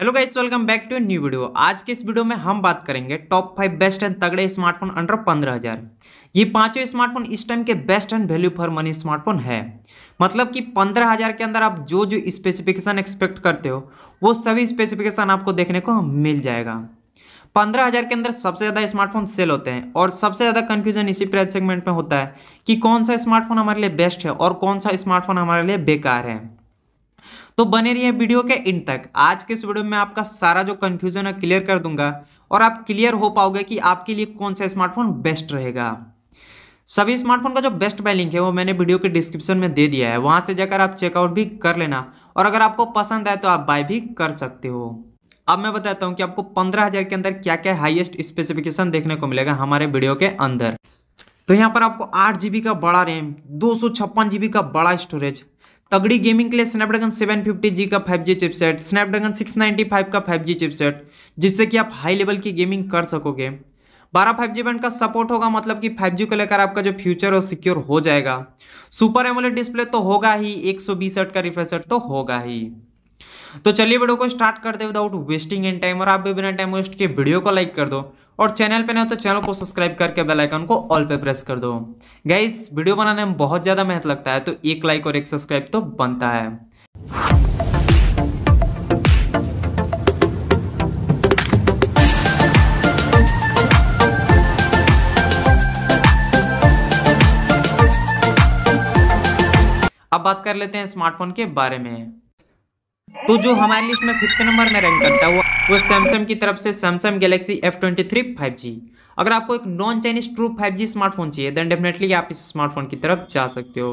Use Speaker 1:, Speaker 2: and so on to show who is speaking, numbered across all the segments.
Speaker 1: hello guys welcome back to new video आज के इस वीडियो में हम बात करेंगे टॉप फाइव बेस्ट एंड तगड़े स्मार्टफोन अंडर पंद्रह हज़ार ये पांचों स्मार्टफोन इस टाइम के best and value for money smartphone है मतलब कि पंद्रह हज़ार के अंदर आप जो जो स्पेसिफिकेशन एक्सपेक्ट करते हो वो सभी स्पेसिफिकेशन आपको देखने को मिल जाएगा पंद्रह हज़ार के अंदर सबसे ज़्यादा स्मार्टफोन सेल होते हैं और सबसे ज़्यादा कन्फ्यूजन इसी प्राइस सेगमेंट में होता है कि कौन सा स्मार्टफोन हमारे लिए बेस्ट है और कौन सा स्मार्टफोन हमारे लिए बेकार है तो बने रहिए वीडियो के इन तक आज के इस वीडियो में आपका सारा जो कन्फ्यूजन है क्लियर कर दूंगा और आप क्लियर हो पाओगे कि आपके लिए कौन सा स्मार्टफोन बेस्ट रहेगा सभी स्मार्टफोन का जो बेस्ट बाय लिंक है वो मैंने वीडियो के डिस्क्रिप्शन में दे दिया है वहां से जाकर आप चेकआउट भी कर लेना और अगर आपको पसंद आए तो आप बाय भी कर सकते हो अब मैं बताता हूँ कि आपको पंद्रह हज़ार के अंदर क्या क्या हाईएस्ट स्पेसिफिकेशन देखने को मिलेगा हमारे वीडियो के अंदर तो यहाँ पर आपको आठ जीबी का बड़ा रैम दो सौ छप्पन जीबी का बड़ा स्टोरेज तगड़ी गेमिंग के लिए स्नैपड्रैगन 750G का 5G चिपसेट स्नैपड्रैगन 695 का 5G चिपसेट जिससे कि आप हाई लेवल की गेमिंग कर सकोगे बारह फाइव जी बैंड का सपोर्ट होगा मतलब कि फाइव जी को लेकर आपका जो फ्यूचर हो सिक्योर हो जाएगा सुपर एमोलेड डिस्प्ले तो होगा ही एक सौ बीस हट का रिफ्रेशर तो होगा ही तो चलिए वीडियो को स्टार्ट करते विदाउट वेस्टिंग एंड टाइम और आप भी बिना टाइम वेस्ट के वीडियो को लाइक कर दो और चैनल पे ना तो चैनल को सब्सक्राइब करके बेल आइकन को ऑल पे प्रेस कर दो गाइस वीडियो बनाने में बहुत ज़्यादा मेहनत लगता है तो एक लाइक और एक सब्सक्राइब तो बनता है अब बात कर लेते हैं स्मार्टफोन के बारे में तो जो हमारे लिस्ट में फिफ्थ नंबर में रैंक करता है वो वो सैमसंग की तरफ से Samsung Galaxy F twenty three five G अगर आपको एक non Chinese true five G smartphone चाहिए देन डेफिनेटली आप इस स्मार्टफोन की तरफ जा सकते हो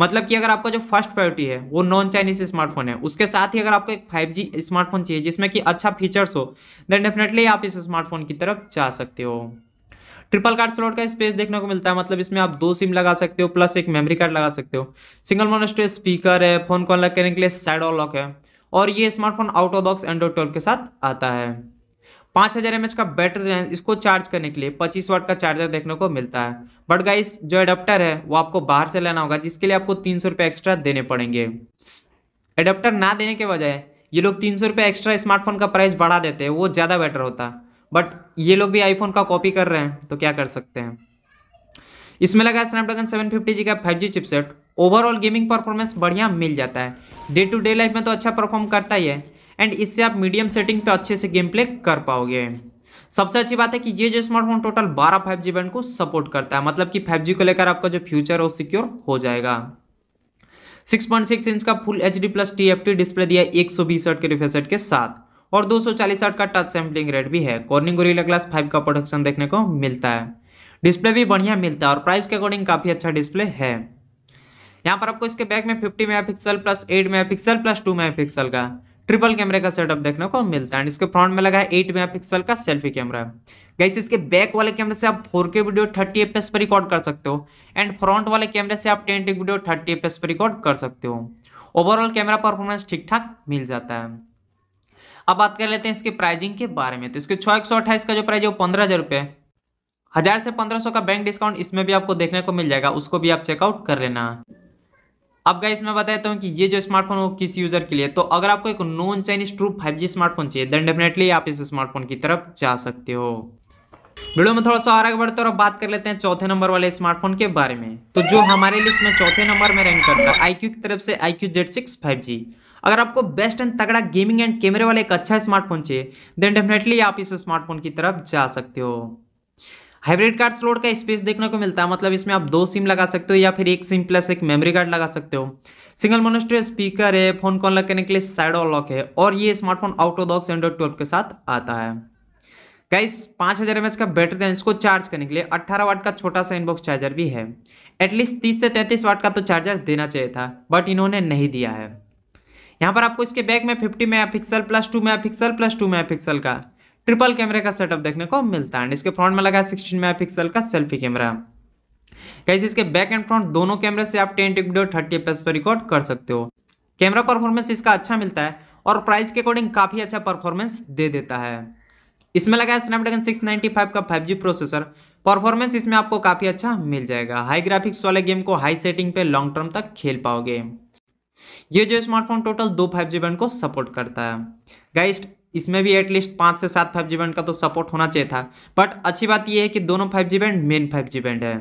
Speaker 1: मतलब कि अगर आपका जो फर्स्ट प्रायोरिटी है वो नॉन चाइनीज स्मार्टफोन है उसके साथ ही अगर आपको एक फाइव जी स्मार्टफोन चाहिए जिसमें कि अच्छा फीचर्स हो देन डेफिनेटली आप इस स्मार्टफोन की तरफ जा सकते हो ट्रिपल कार्ड स्लॉट का स्पेस देखने को मिलता है मतलब इसमें आप दो सिम लगा सकते हो प्लस एक मेमोरी कार्ड लगा सकते हो सिंगल मोनो स्पीकर है फोन कॉल लॉक करने के लिए साइड ऑल लॉक है और ये smartphone out of box Android twelve के साथ आता है पाँच हज़ार एम का बैटरी रेंज इसको चार्ज करने के लिए पच्चीस वाट का चार्जर देखने को मिलता है बट गाइस जो एडाप्टर है वो आपको बाहर से लेना होगा जिसके लिए आपको तीन सौ रुपये एक्स्ट्रा देने पड़ेंगे एडाप्टर ना देने के बजाय ये लोग तीन सौ रुपये एक्स्ट्रा स्मार्टफोन का प्राइस बढ़ा देते हैं वो ज़्यादा बेटर होता है बट ये लोग भी आईफोन का कॉपी कर रहे हैं तो क्या कर सकते हैं इसमें लगा स्नैपड्रैगन सेवन फिफ्टी जी का five G chipset overall gaming performance बढ़िया मिल जाता है डे टू डे लाइफ में तो अच्छा परफॉर्म करता ही है एंड इससे आप मीडियम सेटिंग पे अच्छे से गेम प्ले कर पाओगे सबसे अच्छी बात है कि ये जो smartphone total 12 five G band को सपोर्ट करता है मतलब कि फाइव जी को लेकर आपका जो फ्यूचर है वो सिक्योर हो जाएगा 6.6 इंच का full H D plus T F T display दिया एक सौ बीस के रिफ्रेश के साथ और दो सौ चालीस का टच सैम्पलिंग रेट भी है कॉर्निंग ग्लास फाइव का प्रोडक्शन देखने को मिलता है डिस्प्ले भी बढ़िया मिलता है और प्राइस के अकॉर्डिंग काफ़ी अच्छा डिस्प्ले है यहाँ पर आपको इसके बैक में fifty mega pixel plus eight mega pixel plus two mega pixel का ट्रिपल कैमरे का सेटअप देखने को मिलता है इसके फ्रंट में लगा है एट मेगा पिक्सल का सेल्फी कैमरा गैस इसके बैक वाले कैमरे से आप 4K वीडियो 30 एफ पर रिकॉर्ड कर सकते हो एंड फ्रंट वाले कैमरे से आप 10K वीडियो थर्टी एफ पर रिकॉर्ड कर सकते हो ओवरऑल कैमरा परफॉर्मेंस ठीक ठाक मिल जाता है अब बात कर लेते हैं इसके प्राइजिंग के बारे में तो इसके छः एक का जो प्राइज है वो पंद्रह हज़ार रुपये हज़ार से पंद्रह सौ का बैंक डिस्काउंट इसमें भी आपको देखने को मिल जाएगा उसको भी आप चेकआउट कर लेना अब गाइस मैं बता देता हूँ कि ये जो स्मार्टफोन हो किस यूजर के लिए तो अगर आपको एक non Chinese true 5G smartphone चाहिए देन डेफिनेटली आप इस स्मार्टफोन की तरफ जा सकते हो वीडियो में थोड़ा सा आगे बढ़ते और बात कर लेते हैं चौथे नंबर वाले स्मार्टफोन के बारे में तो जो हमारे लिस्ट में चौथे नंबर में रैंक करता है आईक्यू की तरफ से iQOO Z six five G अगर आपको बेस्ट एंड तगड़ा गेमिंग एंड कैमरे वाला एक अच्छा स्मार्टफोन चाहिए देन डेफिनेटली आप इस स्मार्टफोन की तरफ जा सकते हो हाइब्रिड कार्ड स्लोट का स्पेस देखने को मिलता है मतलब इसमें आप दो सिम लगा सकते हो या फिर एक सिम प्लस एक मेमोरी कार्ड लगा सकते हो सिंगल मोनोस्ट्रियो स्पीकर है फोन को अनलॉक करने के लिए साइड लॉक है और ये smartphone out of box Android twelve के साथ आता है गाइस पाँच हज़ार एम का बैटरी है इसको चार्ज करने के लिए अट्ठारह वाट का छोटा सा इनबॉक्स चार्जर भी है एटलीस्ट तीस से तैंतीस वाट का तो चार्जर देना चाहिए था बट इन्होंने नहीं दिया है यहाँ पर आपको इसके बैक में fifty mega pixel plus two mega pixel plus two mega pixel का ट्रिपल कैमरे का सेटअप देखने को मिलता है इसके फ्रंट में लगा है सिक्सटीन मेगा का सेल्फी कैमरा कैसे इसके बैक एंड फ्रंट दोनों कैमरे से आप ten K video thirty F पर रिकॉर्ड कर सकते हो कैमरा परफॉर्मेंस इसका अच्छा मिलता है और प्राइस के अकॉर्डिंग काफ़ी अच्छा परफॉर्मेंस दे देता है इसमें लगा है स्नैपड्रैगन सिक्स का फाइव प्रोसेसर परफॉर्मेंस इसमें आपको काफ़ी अच्छा मिल जाएगा हाई ग्राफिक्स वाले गेम को हाई सेटिंग पे लॉन्ग टर्म तक खेल पाओगे ये जो स्मार्टफोन टोटल दो फाइव जी बैंड को सपोर्ट करता है गाइस्ट इसमें भी एटलीस्ट पाँच से सात फाइव बैंड का तो सपोर्ट होना चाहिए था बट अच्छी बात यह है कि दोनों five band main five band है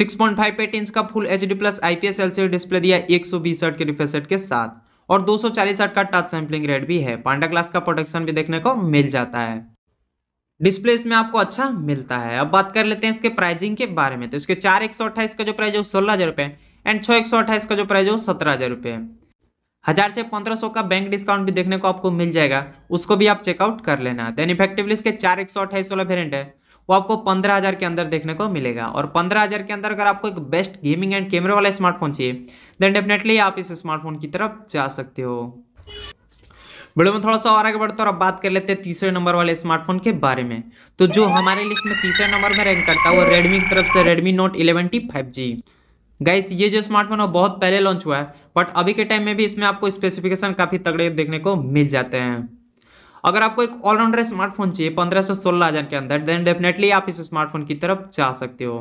Speaker 1: 6.5 पॉइंट फाइव एट इंच का full H D plus I P L display दिया एक सौ के रिफ्रेश के साथ और दो सौ का टच सैम्पलिंग रेट भी है पांडा ग्लास का प्रोटेक्शन भी देखने को मिल जाता है डिस्प्ले इसमें आपको अच्छा मिलता है अब बात कर लेते हैं इसके प्राइजिंग के बारे में तो इसके चार एक का जो प्राइस है वो सोलह हज़ार रुपये एंड छः एक का जो प्राइस है वो सत्रह हज़ार रुपये हज़ार से पंद्रह सौ का बैंक डिस्काउंट भी देखने को आपको मिल जाएगा उसको भी आप चेकआउट कर लेना देन इफेक्टिवली इसके चार एक सौ अट्ठाईस वाला वेरियंट है वो आपको पंद्रह हज़ार के अंदर देखने को मिलेगा और पंद्रह हज़ार के अंदर अगर आपको एक बेस्ट गेमिंग एंड कैमरे वाला स्मार्टफोन चाहिए देन डेफिनेटली आप इस स्मार्टफोन की तरफ जा सकते हो वीडियो में थोड़ा सा और आगे बढ़ते और अब बात कर लेते हैं तीसरे नंबर वाले स्मार्टफोन के बारे में तो जो हमारे लिस्ट में तीसरे नंबर में रैंक करता है वो रेडमी की तरफ से Redmi Note eleven T five G guys ये जो स्मार्टफोन है बहुत पहले लॉन्च हुआ है बट अभी के टाइम में भी इसमें आपको स्पेसिफिकेशन काफ़ी तगड़े देखने को मिल जाते हैं अगर आपको एक ऑलराउंडर स्मार्टफोन चाहिए पंद्रह सौ सोलह हज़ार के अंदर देन डेफिनेटली आप इस स्मार्टफोन की तरफ जा सकते हो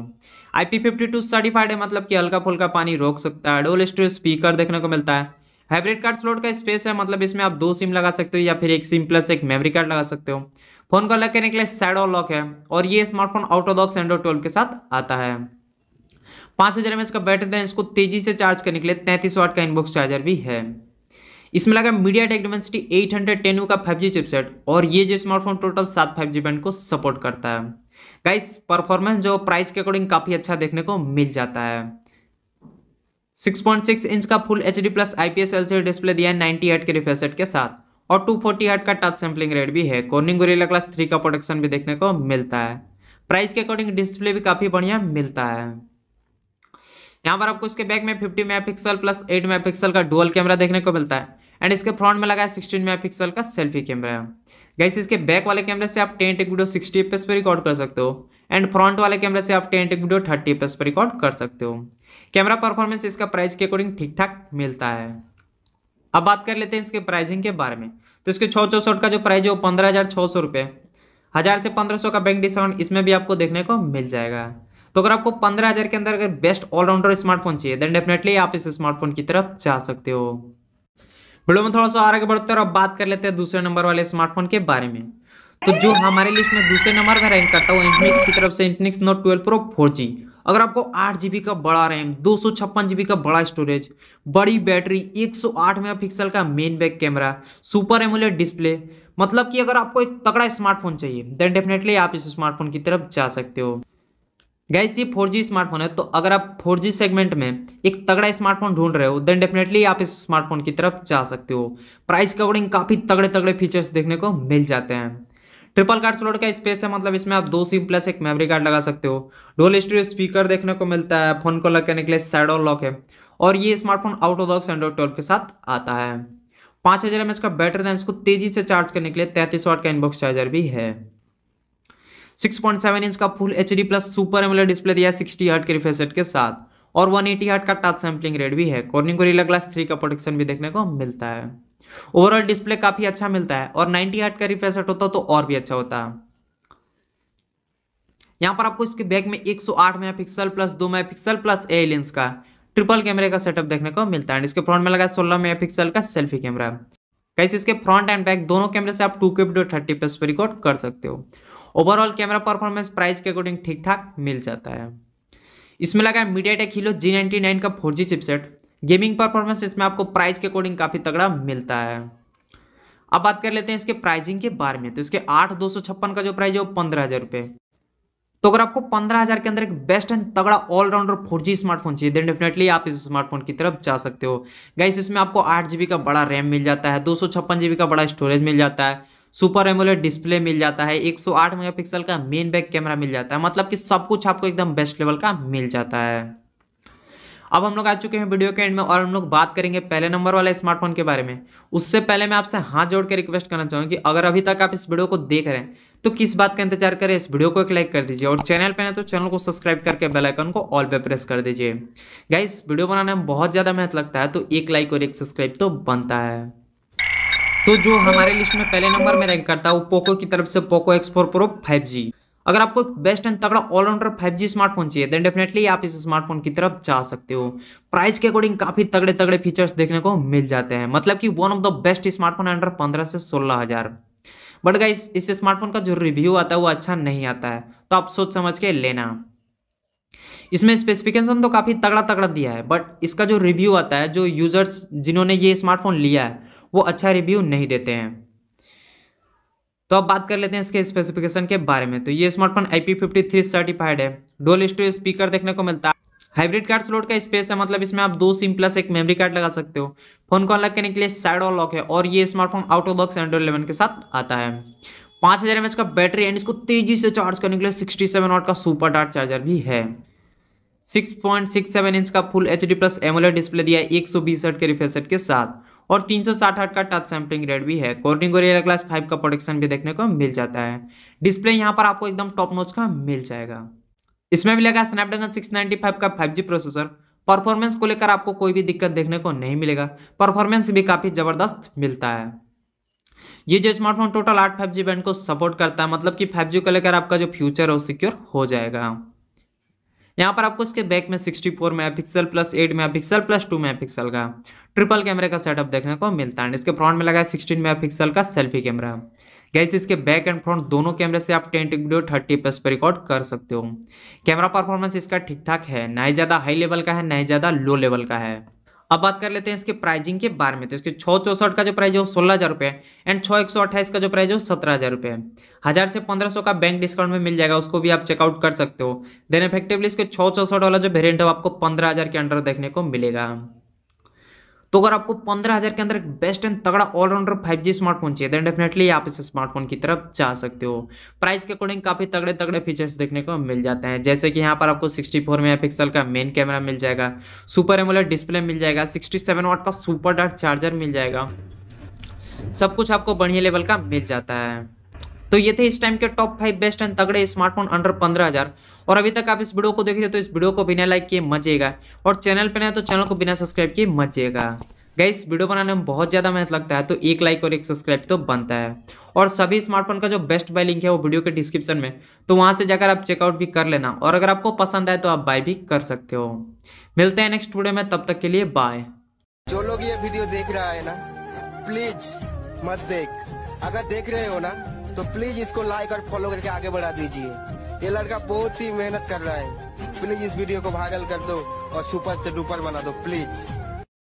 Speaker 1: I P fifty two certified है मतलब कि हल्का फुल्का पानी रोक सकता है डोल स्टोरेज स्पीकर देखने को मिलता है हाइब्रिड कार्ड स्लॉट का स्पेस है मतलब इसमें आप दो सिम लगा सकते हो या फिर एक सिम प्लस एक मेमोरी कार्ड लगा सकते हो फोन को अलग करने के लिए सैडो लॉक है और ये smartphone out of box Android twelve के साथ आता है पाँच हज़ार एम का बैटरी है इसको तेजी से चार्ज करने के लिए तैंतीस वाट का इनबॉक्स चार्जर भी है इसमें लगा Media Tek Dimensity eight hundred ten का फाइव जी चिपसेट और ये जो स्मार्टफोन टोटल सात फाइव जी बैंड को सपोर्ट करता है गाइस परफॉर्मेंस जो प्राइस के अकॉर्डिंग काफ़ी अच्छा देखने को मिल जाता है 6.6 इंच का full H D plus I P S L C display दिया है नाइन्टी एट के रिफेसेट के साथ और 240 फोर्टी का टच सैम्पलिंग रेट भी है कॉर्निंग गोरेला क्लास थ्री का प्रोडक्शन भी देखने को मिलता है प्राइस के अकॉर्डिंग डिस्प्ले भी काफ़ी बढ़िया मिलता है यहाँ पर आपको इसके बैक में fifty mega plus eight mega का डुअल कैमरा देखने को मिलता है एंड इसके फ्रंट में लगा है सिक्सटीन मेगा का सेल्फी कैमरा है गैस इसके बैक वाले कैमरे से आप ten K video sixty F पर रिकॉर्ड कर सकते हो एंड फ्रंट वाले कैमरे से आप ten K video thirty F पर रिकॉर्ड कर सकते हो कैमरा परफॉर्मेंस इसका प्राइस के अकॉर्डिंग ठीक ठाक मिलता है अब बात कर लेते हैं इसके प्राइजिंग के बारे में तो इसके छः चौसठ का जो प्राइस है वो पंद्रह हज़ार सौ हज़ार से पंद्रह सौ का बैंक डिस्काउंट इसमें भी आपको देखने को मिल जाएगा तो अगर आपको पंद्रह हजार के अंदर अगर बेस्ट ऑलराउंडर स्मार्टफोन चाहिए देन डेफिनेटली आप इस स्मार्टफोन की तरफ जा सकते हो वीडियो में थोड़ा सा आगे बढ़ते हैं और बात कर लेते हैं दूसरे नंबर वाले स्मार्टफोन के बारे में तो जो हमारे लिस्ट में दूसरे नंबर का रैंक करता है वो इंफिनिक्स की तरफ से Infinix Note twelve Pro four अगर आपको आठ जीबी का बड़ा रैम दो सौ छप्पन जीबी का बड़ा स्टोरेज बड़ी बैटरी एक सौ आठ मेगापिक्सल का main back camera super AMOLED display मतलब कि अगर आपको एक तगड़ा स्मार्टफोन चाहिए देन डेफिनेटली आप इस स्मार्टफोन की तरफ जा सकते हो गैस ये फोर स्मार्टफोन है तो अगर आप फोर सेगमेंट में एक तगड़ा स्मार्टफोन ढूंढ रहे हो देन डेफिनेटली आप इस स्मार्टफोन की तरफ जा सकते हो प्राइस के अकॉर्डिंग काफ़ी तगड़े तगड़े फीचर्स देखने को मिल जाते हैं ट्रिपल कार्ड स्लॉट का स्पेस है मतलब इसमें आप दो सिम प्लस एक मेमोरी कार्ड लगा सकते हो डोल स्टूडियो स्पीकर देखने को मिलता है फोन को लॉक करने के लिए साइड और लॉक है और ये smartphone out of box Android twelve के साथ आता है पाँच हज़ार एम का बैटरी था इसको तेज़ी से चार्ज करने के लिए तैंतीस वाट का इनबॉक्स चार्जर भी है 6.7 इंच का full H plus super AMOLED display दिया सिक्सटी हर्ट के रिफ्रेश के साथ और 180 एटी का टच सैम्पलिंग रेट भी है कॉर्निंग गोरिल्ला ग्लास थ्री का प्रोटेक्शन भी देखने को मिलता है ओवरऑल डिस्प्ले काफी अच्छा मिलता है और 90 हर्ट का रिफ्रेश होता तो और भी अच्छा होता यहाँ पर आपको इसके बैक में 108 मेगापिक्सल प्लस दो मेगापिक्सल प्लस ए लेंस का ट्रिपल कैमरे का सेटअप देखने को मिलता है इसके फ्रंट में लगा है सोलह मेगापिक्सल का सेल्फी कैमरा कैसे इसके फ्रंट एंड बैक दोनों कैमरे से आप टू के वीडियो थर्टी पे रिकॉर्ड कर सकते हो ओवरऑल कैमरा परफॉर्मेंस प्राइस के अकॉर्डिंग ठीक ठाक मिल जाता है इसमें लगा है MediaTek Helio G ninety nine का four G chipset gaming performance इसमें आपको प्राइस के अकॉर्डिंग काफ़ी तगड़ा मिलता है अब बात कर लेते हैं इसके प्राइजिंग के बारे में तो इसके आठ दो सौ छप्पन का जो प्राइस है वो पंद्रह हज़ार रुपये तो अगर आपको पंद्रह हज़ार के अंदर एक बेस्ट एंड तगड़ा ऑलराउंडर फोर जी स्मार्टफोन चाहिए देन डेफिनेटली आप इस स्मार्टफोन की तरफ जा सकते हो गाइस इसमें आपको आठ जी का बड़ा रैम मिल जाता है दो सौ छप्पन जी का बड़ा स्टोरेज मिल जाता है सुपर एमोलेट डिस्प्ले मिल जाता है 108 मेगापिक्सल का मेन बैक कैमरा मिल जाता है मतलब कि सब कुछ आपको एकदम बेस्ट लेवल का मिल जाता है अब हम लोग आ चुके हैं वीडियो के एंड में और हम लोग बात करेंगे पहले नंबर वाले स्मार्टफोन के बारे में उससे पहले मैं आपसे हाथ जोड़ के रिक्वेस्ट करना चाहूँगी कि अगर अभी तक आप इस वीडियो को देख रहे हैं तो किस बात का इंतजार करें इस वीडियो को एक लाइक कर दीजिए और चैनल पर ना तो चैनल को सब्सक्राइब करके बेलाइकन को ऑल पे प्रेस कर दीजिए गाइस वीडियो बनाने में बहुत ज़्यादा मेहनत लगता है तो एक लाइक और एक सब्सक्राइब तो बनता है तो जो हमारे लिस्ट में पहले नंबर में रैंक करता है वो पोको की तरफ से Poco X four Pro five G अगर आपको बेस्ट एंड तगड़ा ऑलराउंडर 5G स्मार्टफोन चाहिए देन डेफिनेटली आप इस स्मार्टफोन की तरफ जा सकते हो प्राइस के अकॉर्डिंग काफी तगड़े तगड़े फीचर्स देखने को मिल जाते हैं मतलब कि one of the best smartphone under पंद्रह से सोलह हजार बट गाइस इस स्मार्टफोन का जो रिव्यू आता है वो अच्छा नहीं आता है तो आप सोच समझ के लेना इसमें स्पेसिफिकेशन तो काफ़ी तगड़ा तगड़ा दिया है बट इसका जो रिव्यू आता है जो यूजर्स जिन्होंने ये स्मार्टफोन लिया है वो अच्छा रिव्यू नहीं देते हैं तो अब बात कर लेते हैं इसके स्पेसिफिकेशन के बारे में तो ये smartphone I P fifty three certified है डोल स्टोरेज स्पीकर देखने को मिलता है हाइब्रिड कार्ड स्लोट का स्पेस है मतलब इसमें आप दो सिम प्लस एक मेमोरी कार्ड लगा सकते हो फोन को अनलॉक करने के लिए साइड और लॉक है और ये smartphone out of box Android eleven के साथ आता है पाँच हज़ार एम का बैटरी एंड इसको तेजी से चार्ज करने के लिए सिक्सटी सेवन वाट का सुपर डार्ट चार्जर भी है six point six seven inch का full H D plus AMOLED display दिया है एक सौ बीस के रिफ्रेश के साथ और 360 हर्ट का टच सैम्पलिंग रेट भी है कॉर्निंग गोरियला ग्लास फाइव का प्रोडक्शन भी देखने को मिल जाता है डिस्प्ले यहाँ पर आपको एकदम टॉप नोच का मिल जाएगा इसमें भी लगा स्नैपड्रैगन फाइव का जी प्रोसेसर परफॉर्मेंस को लेकर आपको कोई भी दिक्कत देखने को नहीं मिलेगा परफॉर्मेंस भी काफ़ी ज़बरदस्त मिलता है ये जो स्मार्टफोन टोटल आठ फाइव जी बैंड को सपोर्ट करता है मतलब कि फाइव जी को लेकर आपका जो फ्यूचर है वो सिक्योर हो जाएगा यहाँ पर आपको इसके बैक में 64 four mega pixel plus eight mega pixel plus two mega pixel का ट्रिपल कैमरे का सेटअप देखने को मिलता है इसके फ्रंट में लगा है सिक्सटीन मेगा पिक्सल का सेल्फी कैमरा गैस इसके बैक एंड फ्रंट दोनों कैमरे से आप टेन वीडियो थर्टी प्लस पर रिकॉर्ड कर सकते हो कैमरा परफॉर्मेंस इसका ठीक ठाक है ना ही ज़्यादा हाई लेवल का है ना ही ज़्यादा लो लेवल का है अब बात कर लेते हैं इसके प्राइजिंग के बारे में तो इसके छः चौसठ का जो प्राइस है वो सोलह हज़ार रुपये एंड छः एक सौ अट्ठाईस का जो प्राइस है वो सत्रह हज़ार रुपये हज़ार से पंद्रह सौ का बैंक डिस्काउंट में मिल जाएगा उसको भी आप चेकआउट कर सकते हो देन इफेक्टिवली इसके छः चौसठ वाला जो वेरियंट है आपको पंद्रह हज़ार के अंडर देखने को मिलेगा तो अगर आपको पंद्रह हज़ार के अंदर एक बेस्ट एंड तगड़ा ऑलराउंडर फाइव जी स्मार्टफोन चाहिए देन डेफिनेटली आप इस स्मार्टफोन की तरफ जा सकते हो प्राइस के अकॉर्डिंग काफ़ी तगड़े तगड़े फीचर्स देखने को मिल जाते हैं जैसे कि यहाँ पर आपको सिक्सटी फोर मेगा पिक्सल का मेन कैमरा मिल जाएगा सुपर एमोलर डिस्प्ले मिल जाएगा सिक्सटी सेवन वाट का सुपर डाट चार्जर मिल जाएगा सब कुछ आपको बढ़िया लेवल का मिल जाता है तो ये थे इस टाइम के टॉप फाइव बेस्ट एंड तगड़े स्मार्टफोन अंडर पंद्रह हजार और अभी तक आप इस वीडियो को देख रहे हो तो इस वीडियो को बिना लाइक किए मजेगा और चैनल पर नए तो चैनल को बिना सब्सक्राइब किए मचेगा गाइस वीडियो बनाने में बहुत ज़्यादा मेहनत लगता है तो एक लाइक और एक सब्सक्राइब तो बनता है और सभी स्मार्टफोन का जो बेस्ट बाय लिंक है वो वीडियो के डिस्क्रिप्शन में तो वहाँ से जाकर आप चेकआउट भी कर लेना और अगर आपको पसंद आए तो आप बाय भी कर सकते हो मिलते हैं नेक्स्ट वीडियो में तब तक के लिए बाय जो लोग ये वीडियो देख रहा है ना प्लीज मत देख अगर देख रहे हो ना तो प्लीज इसको लाइक और फॉलो करके आगे बढ़ा दीजिए ये लड़का बहुत ही मेहनत कर रहा है प्लीज इस वीडियो को भागल कर दो और सुपर से डुपर बना दो प्लीज